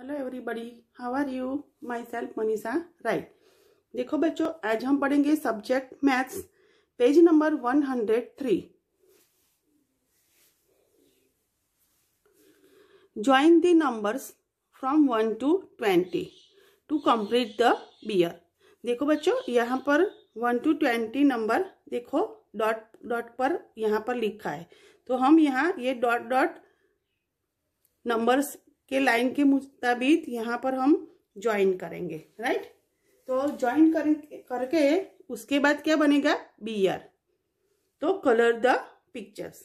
hello everybody how are you myself Manisha right देखो बच्चों आज हम पढ़ेंगे subject maths page number one hundred three join the numbers from one to twenty to complete the bear देखो बच्चों यहाँ पर वन टू ट्वेंटी नंबर देखो डॉट डॉट पर यहाँ पर लिखा है तो हम यहाँ ये डॉट डॉट नंबर्स के लाइन के मुताबिक यहाँ पर हम ज्वाइन करेंगे राइट तो ज्वाइन कर, करके उसके बाद क्या बनेगा बी आर तो कलर द पिक्चर्स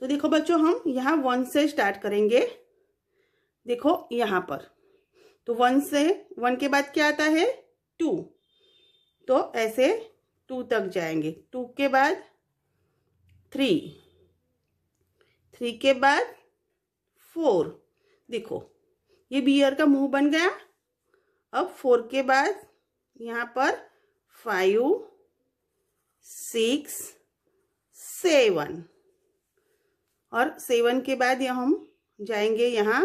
तो देखो बच्चों हम यहाँ वन से स्टार्ट करेंगे देखो यहाँ पर तो वन से वन के बाद क्या आता है टू तो ऐसे टू तक जाएंगे टू के बाद थ्री थ्री के बाद फोर देखो ये बियर का मुंह बन गया अब फोर के बाद यहाँ पर फाइव सिक्स सेवन और सेवन के बाद यह हम जाएंगे यहाँ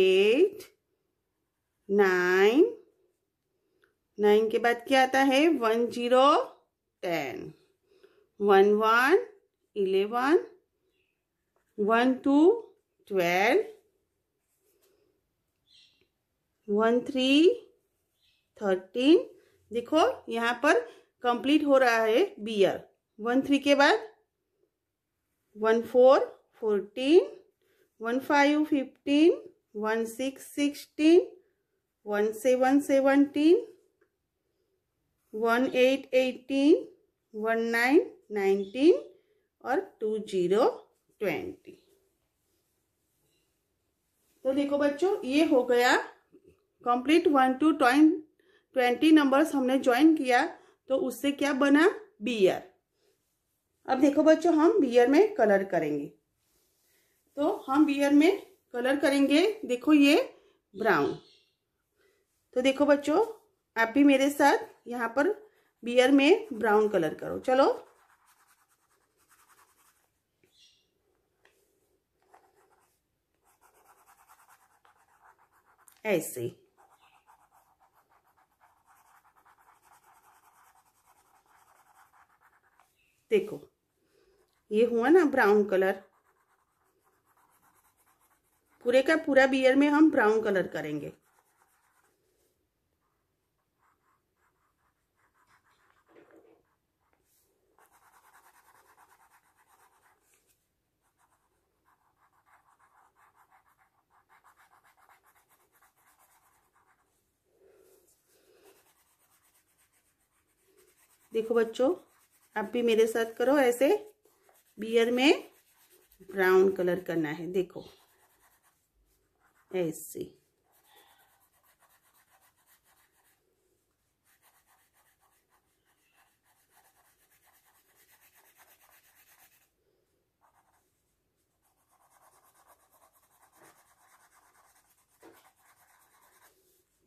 एट नाइन नाइन के बाद क्या आता है one zero ten one one eleven one two twelve one three thirteen देखो यहाँ पर कंप्लीट हो रहा है बी आर वन थ्री के बाद one four fourteen one five fifteen one six sixteen one seven seventeen one eight eighteen one nine nineteen और two zero twenty तो देखो बच्चों ये हो गया complete one to twen twenty numbers हमने ज्वाइन किया तो उससे क्या बना बियर अब देखो बच्चों हम बियर में कलर करेंगे तो हम बियर में कलर करेंगे देखो ये ब्राउन तो देखो बच्चों आप भी मेरे साथ यहाँ पर बियर में ब्राउन कलर करो चलो ऐसे देखो ये हुआ ना ब्राउन कलर पूरे का पूरा बियर में हम ब्राउन कलर करेंगे देखो बच्चों आप भी मेरे साथ करो ऐसे बियर में ब्राउन कलर करना है देखो ऐसे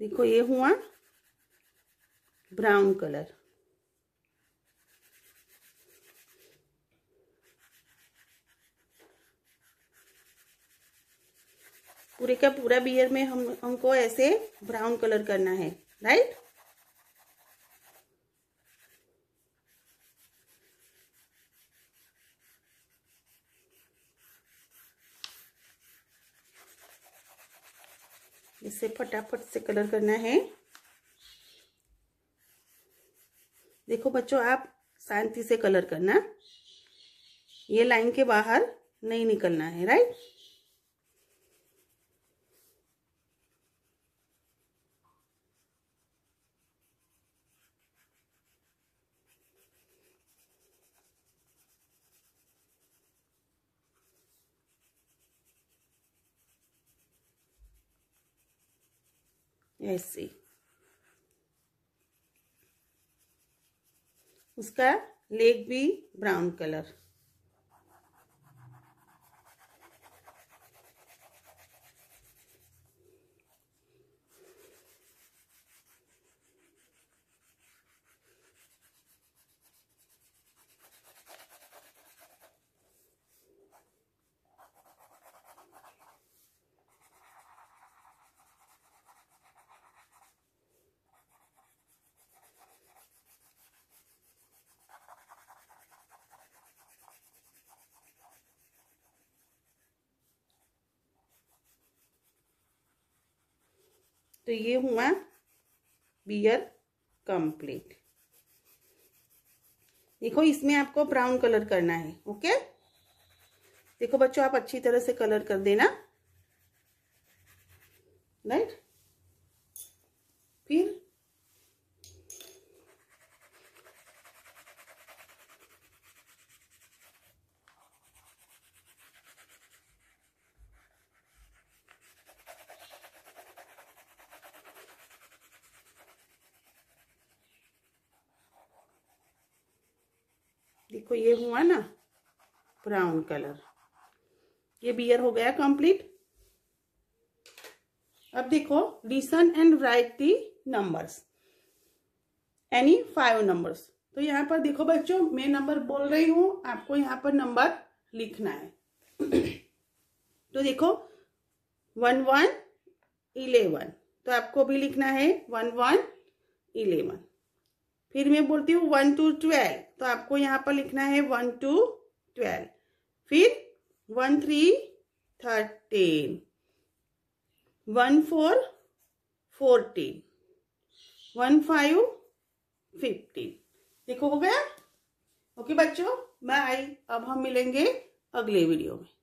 देखो ये हुआ ब्राउन कलर पूरे का पूरा बियर में हम हमको ऐसे ब्राउन कलर करना है राइट इसे फटाफट से कलर करना है देखो बच्चों आप शांति से कलर करना ये लाइन के बाहर नहीं निकलना है राइट ऐसे उसका लेग भी ब्राउन कलर तो ये हुआ बियर कंप्लीट देखो इसमें आपको ब्राउन कलर करना है ओके देखो बच्चों आप अच्छी तरह से कलर कर देना देखो ये हुआ ना ब्राउन कलर ये बियर हो गया कंप्लीट अब देखो listen and write the numbers any five numbers तो यहाँ पर देखो बच्चों मैं नंबर बोल रही हूँ आपको यहाँ पर नंबर लिखना है तो देखो वन वन इलेवन तो आपको भी लिखना है वन वन इलेवन फिर मैं बोलती हूँ वन टू ट्वेल्व तो आपको यहाँ पर लिखना है वन टू ट्वेल्व फिर one three thirteen one four fourteen one five fifteen देखो हो गया ओके बच्चों बाय अब हम मिलेंगे अगले वीडियो में